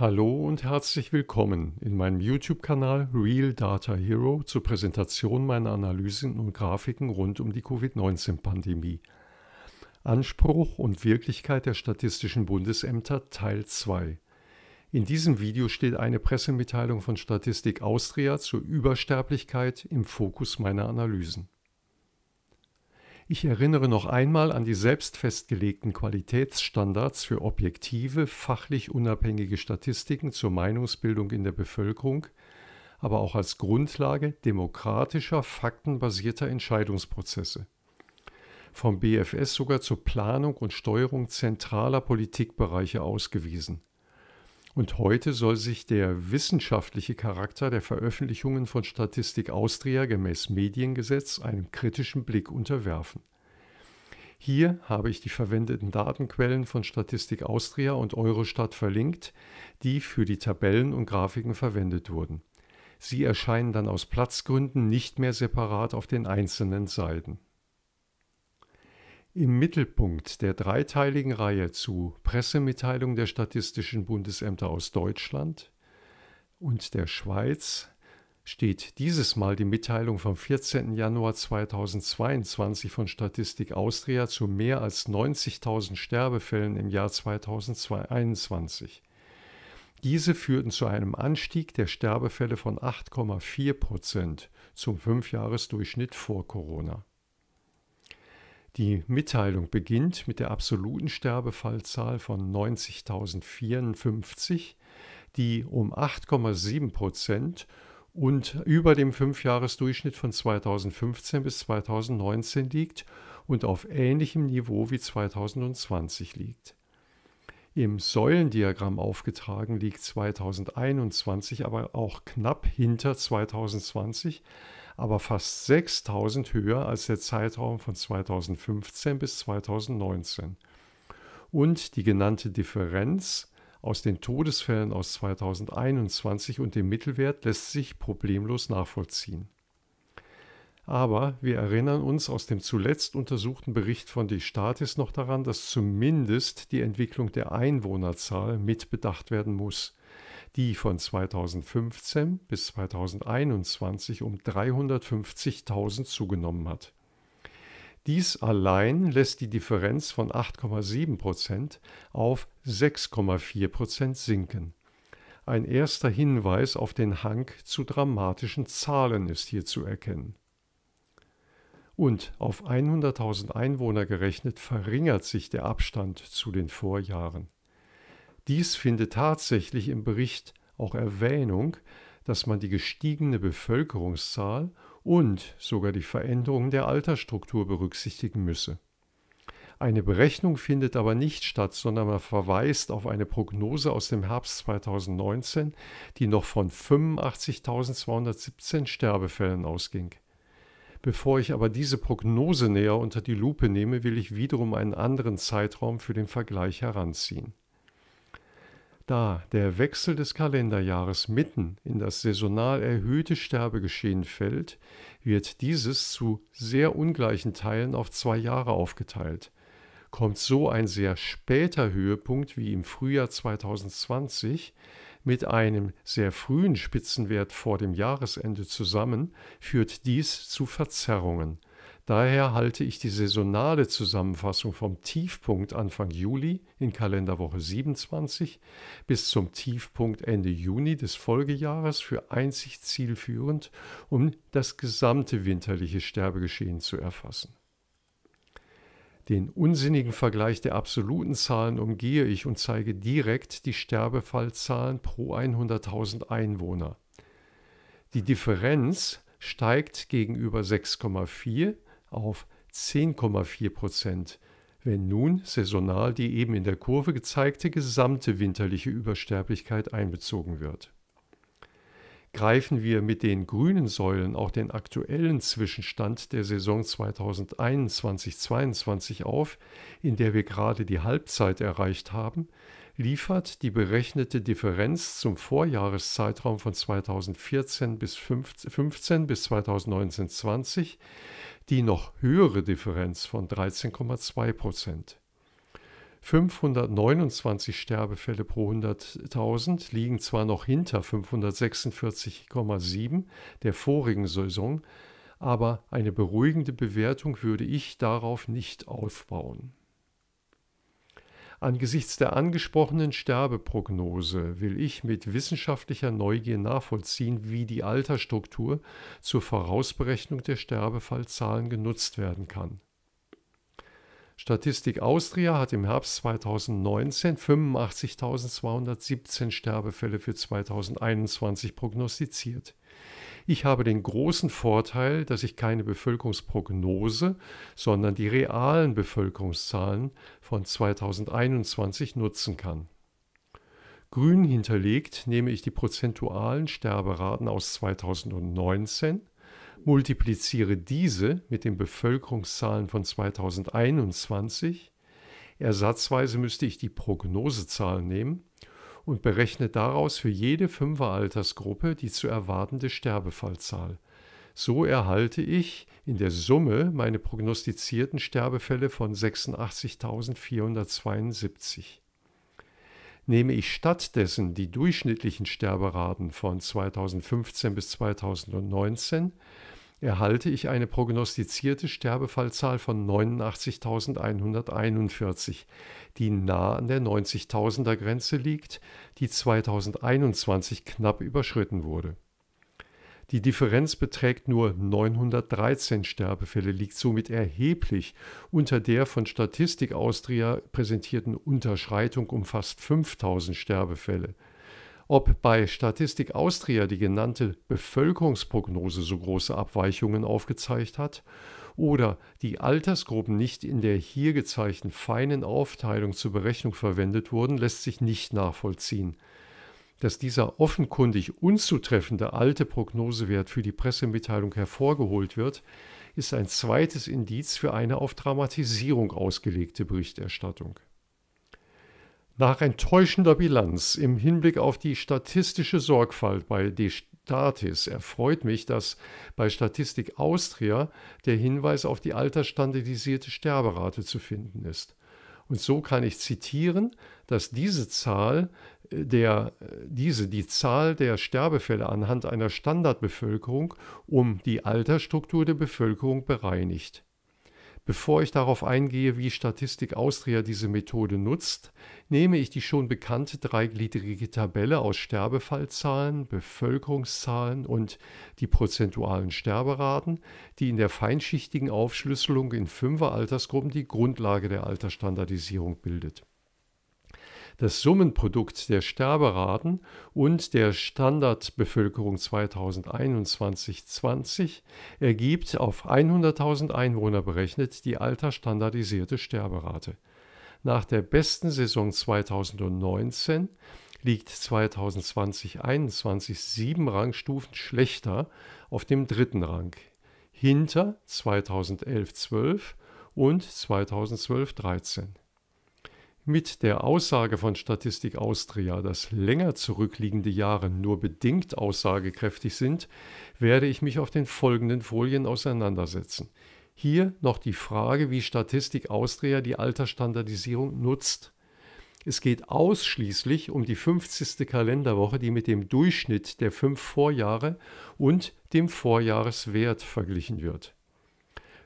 Hallo und herzlich willkommen in meinem YouTube-Kanal Real Data Hero zur Präsentation meiner Analysen und Grafiken rund um die Covid-19-Pandemie. Anspruch und Wirklichkeit der Statistischen Bundesämter Teil 2. In diesem Video steht eine Pressemitteilung von Statistik Austria zur Übersterblichkeit im Fokus meiner Analysen. Ich erinnere noch einmal an die selbst festgelegten Qualitätsstandards für objektive, fachlich unabhängige Statistiken zur Meinungsbildung in der Bevölkerung, aber auch als Grundlage demokratischer, faktenbasierter Entscheidungsprozesse. Vom BFS sogar zur Planung und Steuerung zentraler Politikbereiche ausgewiesen – und heute soll sich der wissenschaftliche Charakter der Veröffentlichungen von Statistik Austria gemäß Mediengesetz einem kritischen Blick unterwerfen. Hier habe ich die verwendeten Datenquellen von Statistik Austria und Eurostat verlinkt, die für die Tabellen und Grafiken verwendet wurden. Sie erscheinen dann aus Platzgründen nicht mehr separat auf den einzelnen Seiten. Im Mittelpunkt der dreiteiligen Reihe zu Pressemitteilung der Statistischen Bundesämter aus Deutschland und der Schweiz steht dieses Mal die Mitteilung vom 14. Januar 2022 von Statistik Austria zu mehr als 90.000 Sterbefällen im Jahr 2021. Diese führten zu einem Anstieg der Sterbefälle von 8,4 Prozent zum Fünfjahresdurchschnitt vor Corona. Die Mitteilung beginnt mit der absoluten Sterbefallzahl von 90.054, die um 8,7 Prozent und über dem Fünfjahresdurchschnitt von 2015 bis 2019 liegt und auf ähnlichem Niveau wie 2020 liegt. Im Säulendiagramm aufgetragen liegt 2021 aber auch knapp hinter 2020, aber fast 6000 höher als der Zeitraum von 2015 bis 2019. Und die genannte Differenz aus den Todesfällen aus 2021 und dem Mittelwert lässt sich problemlos nachvollziehen. Aber wir erinnern uns aus dem zuletzt untersuchten Bericht von Die Statis noch daran, dass zumindest die Entwicklung der Einwohnerzahl mitbedacht werden muss die von 2015 bis 2021 um 350.000 zugenommen hat. Dies allein lässt die Differenz von 8,7 auf 6,4 sinken. Ein erster Hinweis auf den Hang zu dramatischen Zahlen ist hier zu erkennen. Und auf 100.000 Einwohner gerechnet verringert sich der Abstand zu den Vorjahren. Dies findet tatsächlich im Bericht auch Erwähnung, dass man die gestiegene Bevölkerungszahl und sogar die Veränderung der Altersstruktur berücksichtigen müsse. Eine Berechnung findet aber nicht statt, sondern man verweist auf eine Prognose aus dem Herbst 2019, die noch von 85.217 Sterbefällen ausging. Bevor ich aber diese Prognose näher unter die Lupe nehme, will ich wiederum einen anderen Zeitraum für den Vergleich heranziehen da der Wechsel des Kalenderjahres mitten in das saisonal erhöhte Sterbegeschehen fällt, wird dieses zu sehr ungleichen Teilen auf zwei Jahre aufgeteilt. Kommt so ein sehr später Höhepunkt wie im Frühjahr 2020 mit einem sehr frühen Spitzenwert vor dem Jahresende zusammen, führt dies zu Verzerrungen Daher halte ich die saisonale Zusammenfassung vom Tiefpunkt Anfang Juli in Kalenderwoche 27 bis zum Tiefpunkt Ende Juni des Folgejahres für einzig zielführend, um das gesamte winterliche Sterbegeschehen zu erfassen. Den unsinnigen Vergleich der absoluten Zahlen umgehe ich und zeige direkt die Sterbefallzahlen pro 100.000 Einwohner. Die Differenz steigt gegenüber 6,4 auf 10,4 Prozent, wenn nun saisonal die eben in der Kurve gezeigte gesamte winterliche Übersterblichkeit einbezogen wird. Greifen wir mit den grünen Säulen auch den aktuellen Zwischenstand der Saison 2021-22 auf, in der wir gerade die Halbzeit erreicht haben, liefert die berechnete Differenz zum Vorjahreszeitraum von 2014 bis 15 bis 2019-20 die noch höhere Differenz von 13,2 Prozent. 529 Sterbefälle pro 100.000 liegen zwar noch hinter 546,7 der vorigen Saison, aber eine beruhigende Bewertung würde ich darauf nicht aufbauen. Angesichts der angesprochenen Sterbeprognose will ich mit wissenschaftlicher Neugier nachvollziehen, wie die Altersstruktur zur Vorausberechnung der Sterbefallzahlen genutzt werden kann. Statistik Austria hat im Herbst 2019 85.217 Sterbefälle für 2021 prognostiziert. Ich habe den großen Vorteil, dass ich keine Bevölkerungsprognose, sondern die realen Bevölkerungszahlen von 2021 nutzen kann. Grün hinterlegt nehme ich die prozentualen Sterberaten aus 2019, multipliziere diese mit den Bevölkerungszahlen von 2021. Ersatzweise müsste ich die Prognosezahlen nehmen und berechne daraus für jede Fünferaltersgruppe die zu erwartende Sterbefallzahl. So erhalte ich in der Summe meine prognostizierten Sterbefälle von 86.472. Nehme ich stattdessen die durchschnittlichen Sterberaten von 2015 bis 2019, erhalte ich eine prognostizierte Sterbefallzahl von 89.141, die nah an der 90.000er Grenze liegt, die 2021 knapp überschritten wurde. Die Differenz beträgt nur 913 Sterbefälle, liegt somit erheblich unter der von Statistik Austria präsentierten Unterschreitung um fast 5000 Sterbefälle. Ob bei Statistik Austria die genannte Bevölkerungsprognose so große Abweichungen aufgezeigt hat oder die Altersgruppen nicht in der hier gezeigten feinen Aufteilung zur Berechnung verwendet wurden, lässt sich nicht nachvollziehen. Dass dieser offenkundig unzutreffende alte Prognosewert für die Pressemitteilung hervorgeholt wird, ist ein zweites Indiz für eine auf Dramatisierung ausgelegte Berichterstattung. Nach enttäuschender Bilanz im Hinblick auf die statistische Sorgfalt bei De Statis erfreut mich, dass bei Statistik Austria der Hinweis auf die altersstandardisierte Sterberate zu finden ist. Und so kann ich zitieren, dass diese Zahl äh, der, äh, diese, die Zahl der Sterbefälle anhand einer Standardbevölkerung um die Altersstruktur der Bevölkerung bereinigt. Bevor ich darauf eingehe, wie Statistik Austria diese Methode nutzt, nehme ich die schon bekannte dreigliedrige Tabelle aus Sterbefallzahlen, Bevölkerungszahlen und die prozentualen Sterberaten, die in der feinschichtigen Aufschlüsselung in fünfer Altersgruppen die Grundlage der Altersstandardisierung bildet das Summenprodukt der Sterberaten und der Standardbevölkerung 2021-20 ergibt auf 100.000 Einwohner berechnet die altersstandardisierte Sterberate. Nach der besten Saison 2019 liegt 2020-21 sieben Rangstufen schlechter auf dem dritten Rang, hinter 2011-12 und 2012-13. Mit der Aussage von Statistik Austria, dass länger zurückliegende Jahre nur bedingt aussagekräftig sind, werde ich mich auf den folgenden Folien auseinandersetzen. Hier noch die Frage, wie Statistik Austria die Altersstandardisierung nutzt. Es geht ausschließlich um die 50. Kalenderwoche, die mit dem Durchschnitt der fünf Vorjahre und dem Vorjahreswert verglichen wird.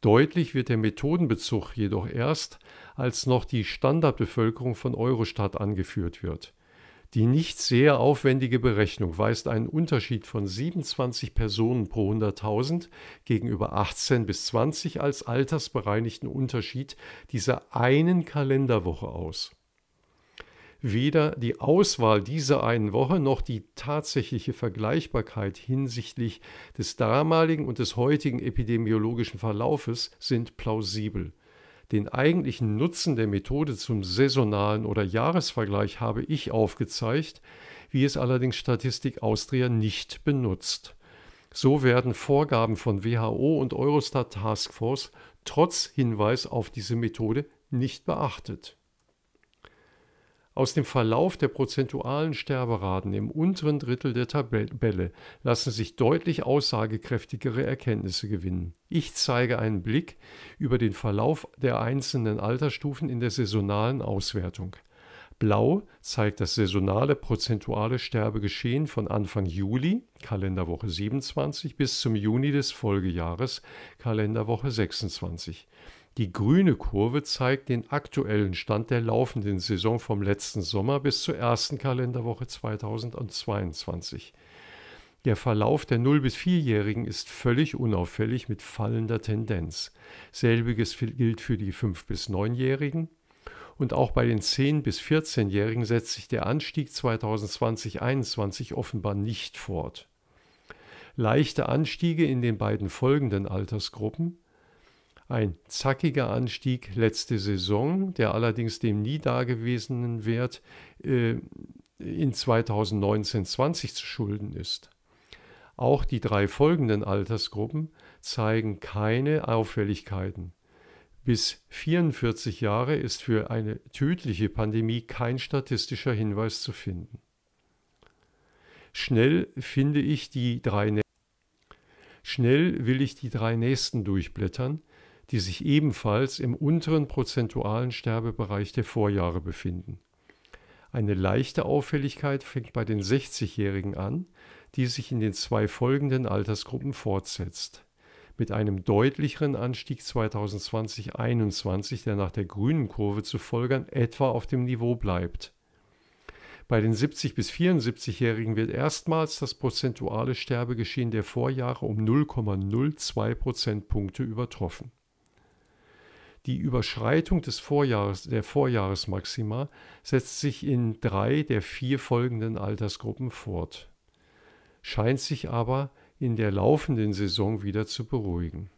Deutlich wird der Methodenbezug jedoch erst, als noch die Standardbevölkerung von Eurostat angeführt wird. Die nicht sehr aufwendige Berechnung weist einen Unterschied von 27 Personen pro 100.000 gegenüber 18 bis 20 als altersbereinigten Unterschied dieser einen Kalenderwoche aus. Weder die Auswahl dieser einen Woche noch die tatsächliche Vergleichbarkeit hinsichtlich des damaligen und des heutigen epidemiologischen Verlaufes sind plausibel. Den eigentlichen Nutzen der Methode zum saisonalen oder Jahresvergleich habe ich aufgezeigt, wie es allerdings Statistik Austria nicht benutzt. So werden Vorgaben von WHO und Eurostat Taskforce trotz Hinweis auf diese Methode nicht beachtet. Aus dem Verlauf der prozentualen Sterberaten im unteren Drittel der Tabelle lassen sich deutlich aussagekräftigere Erkenntnisse gewinnen. Ich zeige einen Blick über den Verlauf der einzelnen Altersstufen in der saisonalen Auswertung. Blau zeigt das saisonale prozentuale Sterbegeschehen von Anfang Juli, Kalenderwoche 27, bis zum Juni des Folgejahres, Kalenderwoche 26. Die grüne Kurve zeigt den aktuellen Stand der laufenden Saison vom letzten Sommer bis zur ersten Kalenderwoche 2022. Der Verlauf der 0- bis 4-Jährigen ist völlig unauffällig mit fallender Tendenz. Selbiges gilt für die 5- bis 9-Jährigen. Und auch bei den 10- bis 14-Jährigen setzt sich der Anstieg 2020-21 offenbar nicht fort. Leichte Anstiege in den beiden folgenden Altersgruppen ein zackiger Anstieg letzte Saison, der allerdings dem nie dagewesenen Wert äh, in 2019-20 zu schulden ist. Auch die drei folgenden Altersgruppen zeigen keine Auffälligkeiten. Bis 44 Jahre ist für eine tödliche Pandemie kein statistischer Hinweis zu finden. Schnell finde ich die drei Schnell will ich die drei nächsten durchblättern, die sich ebenfalls im unteren prozentualen Sterbebereich der Vorjahre befinden. Eine leichte Auffälligkeit fängt bei den 60-Jährigen an, die sich in den zwei folgenden Altersgruppen fortsetzt. Mit einem deutlicheren Anstieg 2020-21, der nach der grünen Kurve zu folgern etwa auf dem Niveau bleibt. Bei den 70- bis 74-Jährigen wird erstmals das prozentuale Sterbegeschehen der Vorjahre um 0,02 Prozentpunkte übertroffen. Die Überschreitung des Vorjahres, der Vorjahresmaxima setzt sich in drei der vier folgenden Altersgruppen fort, scheint sich aber in der laufenden Saison wieder zu beruhigen.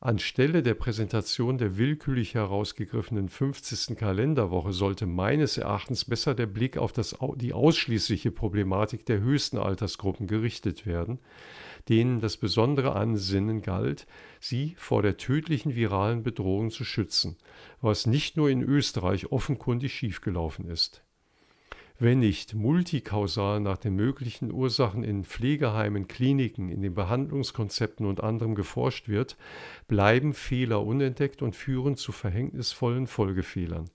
Anstelle der Präsentation der willkürlich herausgegriffenen 50. Kalenderwoche sollte meines Erachtens besser der Blick auf das, die ausschließliche Problematik der höchsten Altersgruppen gerichtet werden, denen das besondere Ansinnen galt, sie vor der tödlichen viralen Bedrohung zu schützen, was nicht nur in Österreich offenkundig schiefgelaufen ist wenn nicht multikausal nach den möglichen Ursachen in Pflegeheimen, Kliniken, in den Behandlungskonzepten und anderem geforscht wird, bleiben Fehler unentdeckt und führen zu verhängnisvollen Folgefehlern.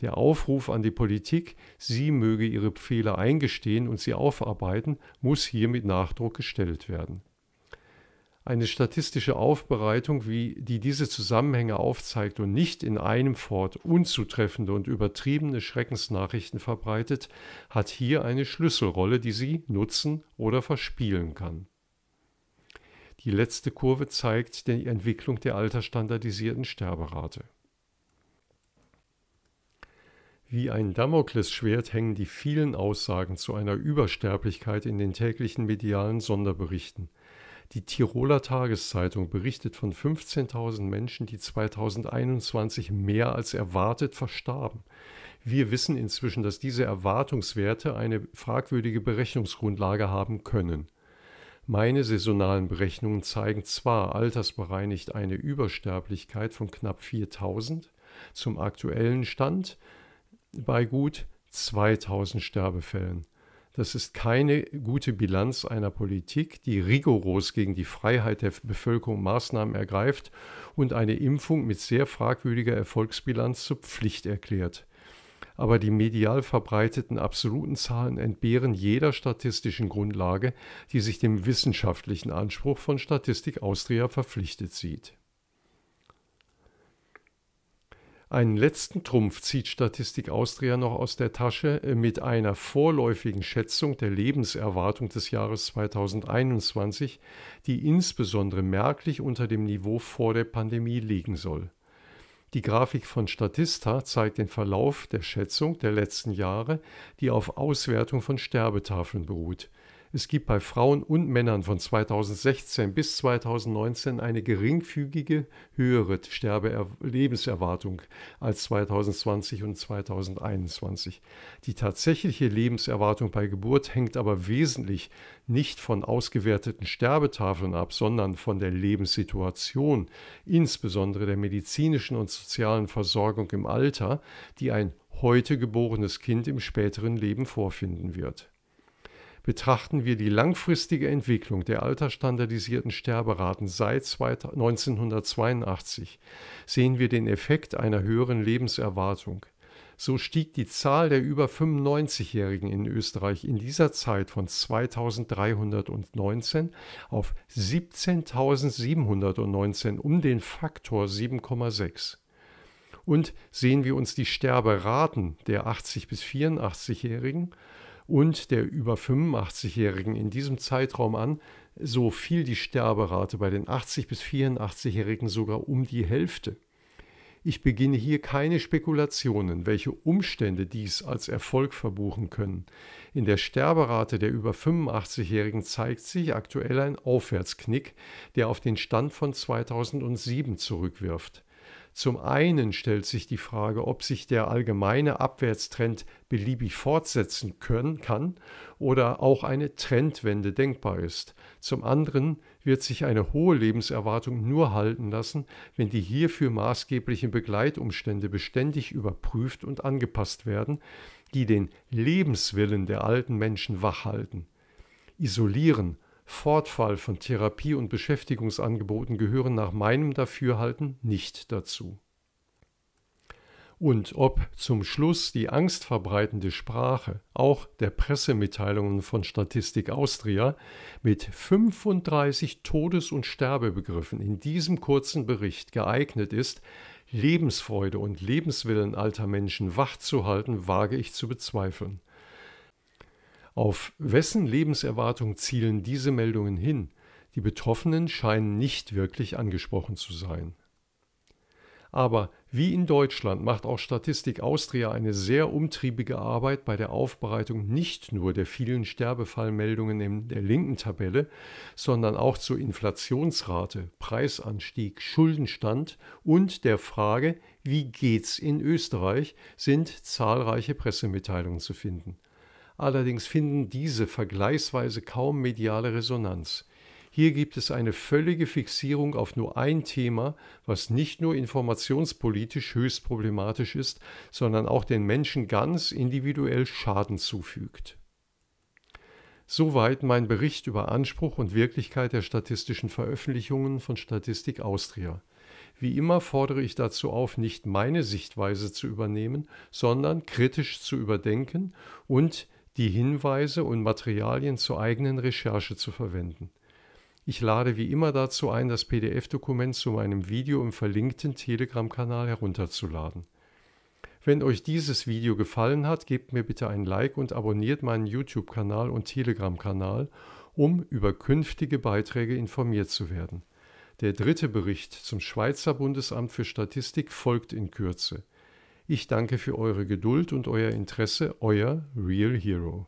Der Aufruf an die Politik, sie möge ihre Fehler eingestehen und sie aufarbeiten, muss hier mit Nachdruck gestellt werden eine statistische Aufbereitung, wie, die diese Zusammenhänge aufzeigt und nicht in einem fort unzutreffende und übertriebene Schreckensnachrichten verbreitet, hat hier eine Schlüsselrolle, die sie nutzen oder verspielen kann. Die letzte Kurve zeigt die Entwicklung der altersstandardisierten Sterberate. Wie ein Damoklesschwert hängen die vielen Aussagen zu einer Übersterblichkeit in den täglichen medialen Sonderberichten – die Tiroler Tageszeitung berichtet von 15.000 Menschen, die 2021 mehr als erwartet verstarben. Wir wissen inzwischen, dass diese Erwartungswerte eine fragwürdige Berechnungsgrundlage haben können. Meine saisonalen Berechnungen zeigen zwar altersbereinigt eine Übersterblichkeit von knapp 4000 zum aktuellen Stand bei gut 2000 Sterbefällen. Das ist keine gute Bilanz einer Politik, die rigoros gegen die Freiheit der Bevölkerung Maßnahmen ergreift und eine Impfung mit sehr fragwürdiger Erfolgsbilanz zur Pflicht erklärt. Aber die medial verbreiteten absoluten Zahlen entbehren jeder statistischen Grundlage, die sich dem wissenschaftlichen Anspruch von Statistik Austria verpflichtet sieht. Einen letzten Trumpf zieht Statistik Austria noch aus der Tasche äh, mit einer vorläufigen Schätzung der Lebenserwartung des Jahres 2021, die insbesondere merklich unter dem Niveau vor der Pandemie liegen soll. Die Grafik von Statista zeigt den Verlauf der Schätzung der letzten Jahre, die auf Auswertung von Sterbetafeln beruht. Es gibt bei Frauen und Männern von 2016 bis 2019 eine geringfügige höhere Sterbe-Lebenserwartung als 2020 und 2021. Die tatsächliche Lebenserwartung bei Geburt hängt aber wesentlich nicht von ausgewerteten Sterbetafeln ab, sondern von der Lebenssituation, insbesondere der medizinischen und sozialen Versorgung im Alter, die ein heute geborenes Kind im späteren Leben vorfinden wird betrachten wir die langfristige Entwicklung der altersstandardisierten Sterberaten seit 1982, sehen wir den Effekt einer höheren Lebenserwartung. So stieg die Zahl der über 95-Jährigen in Österreich in dieser Zeit von 2319 auf 17.719 um den Faktor 7,6. Und sehen wir uns die Sterberaten der 80 bis 84-Jährigen, und der über 85-Jährigen in diesem Zeitraum an, so fiel die Sterberate bei den 80 bis 84-Jährigen sogar um die Hälfte. Ich beginne hier keine Spekulationen, welche Umstände dies als Erfolg verbuchen können. In der Sterberate der über 85-Jährigen zeigt sich aktuell ein Aufwärtsknick, der auf den Stand von 2007 zurückwirft. Zum einen stellt sich die Frage, ob sich der allgemeine Abwärtstrend beliebig fortsetzen können kann oder auch eine Trendwende denkbar ist. Zum anderen wird sich eine hohe Lebenserwartung nur halten lassen, wenn die hierfür maßgeblichen Begleitumstände beständig überprüft und angepasst werden, die den Lebenswillen der alten Menschen wachhalten. Isolieren Fortfall von Therapie- und Beschäftigungsangeboten gehören nach meinem Dafürhalten nicht dazu. Und ob zum Schluss die angstverbreitende Sprache auch der Pressemitteilungen von Statistik Austria mit 35 Todes- und Sterbebegriffen in diesem kurzen Bericht geeignet ist, Lebensfreude und Lebenswillen alter Menschen wachzuhalten, wage ich zu bezweifeln. Auf wessen Lebenserwartung zielen diese Meldungen hin? Die Betroffenen scheinen nicht wirklich angesprochen zu sein. Aber wie in Deutschland macht auch Statistik Austria eine sehr umtriebige Arbeit bei der Aufbereitung nicht nur der vielen Sterbefallmeldungen in der linken Tabelle, sondern auch zur Inflationsrate, Preisanstieg, Schuldenstand und der Frage, wie geht's in Österreich, sind zahlreiche Pressemitteilungen zu finden. Allerdings finden diese vergleichsweise kaum mediale Resonanz. Hier gibt es eine völlige Fixierung auf nur ein Thema, was nicht nur informationspolitisch höchst problematisch ist, sondern auch den Menschen ganz individuell Schaden zufügt. Soweit mein Bericht über Anspruch und Wirklichkeit der statistischen Veröffentlichungen von Statistik Austria. Wie immer fordere ich dazu auf, nicht meine Sichtweise zu übernehmen, sondern kritisch zu überdenken und die Hinweise und Materialien zur eigenen Recherche zu verwenden. Ich lade wie immer dazu ein, das PDF-Dokument zu meinem Video im verlinkten Telegram-Kanal herunterzuladen. Wenn euch dieses Video gefallen hat, gebt mir bitte ein Like und abonniert meinen YouTube-Kanal und Telegram-Kanal, um über künftige Beiträge informiert zu werden. Der dritte Bericht zum Schweizer Bundesamt für Statistik folgt in Kürze. Ich danke für eure Geduld und euer Interesse, euer Real Hero.